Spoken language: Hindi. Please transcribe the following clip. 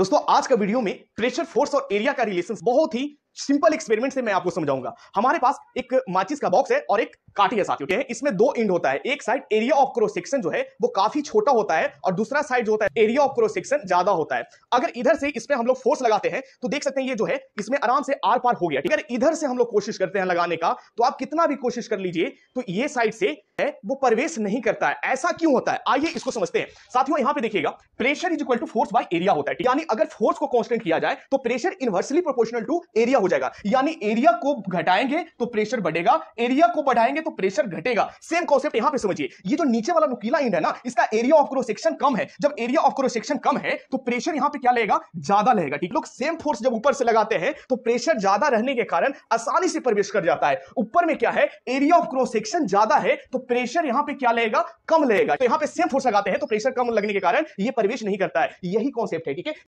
दोस्तों आज का वीडियो में प्रेशर फोर्स और एरिया का रिलेशन बहुत ही सिंपल एक्सपेरिमेंट से मैं आपको समझाऊंगा हमारे पास एक माचिस का बॉक्स है और एक काठी है साथ ही इसमें दो इंड होता है एक side area of cross section जो है वो काफी छोटा होता है और दूसरा साइड जो होता है एरिया ऑफ क्रॉस सेक्शन ज्यादा होता है अगर इधर से इसमें हम लोग फोर्स लगाते हैं तो देख सकते हैं ये जो है इसमें आराम से आर पार हो गया ठीक है इधर से हम लोग कोशिश करते हैं लगाने का तो आप कितना भी कोशिश कर लीजिए तो ये साइड से है वो प्रवेश नहीं करता है ऐसा क्यों होता है आइए इसको समझते हैं साथियों यहां पे देखिएगा pressure is equal to force by area होता है यानी अगर फोर्स को कॉन्स्टेंट किया जाए तो pressure inversely proportional to area हो जाएगा यानी एरिया को घटाएंगे तो प्रेशर बढ़ेगा एरिया को बढ़ाएंगे तो प्रेशर घटेगा सेम कॉन्सेप्ट यहां पे समझिए ये जो नीचे वाला नुकीला इंड है ना इसका एरिया ऑफ क्रॉस सेक्शन कम है जब एरिया ऑफ क्रॉस सेक्शन कम है तो प्रेशर यहां पे क्या लेगा ज्यादा लेगा ठीक लोग सेम फोर्स जब ऊपर से लगाते हैं तो प्रेशर ज्यादा रहने के कारण आसानी से प्रवेश कर जाता है ऊपर में क्या है एरिया ऑफ क्रॉस सेक्शन ज्यादा है तो प्रेशर यहां पर क्या लेगा कम लेगा तो यहां पर सेम फोर्स लगाते हैं तो प्रेशर कम लगने के कारण यह प्रवेश नहीं करता है यही कॉन्सेप्ट है ठीक है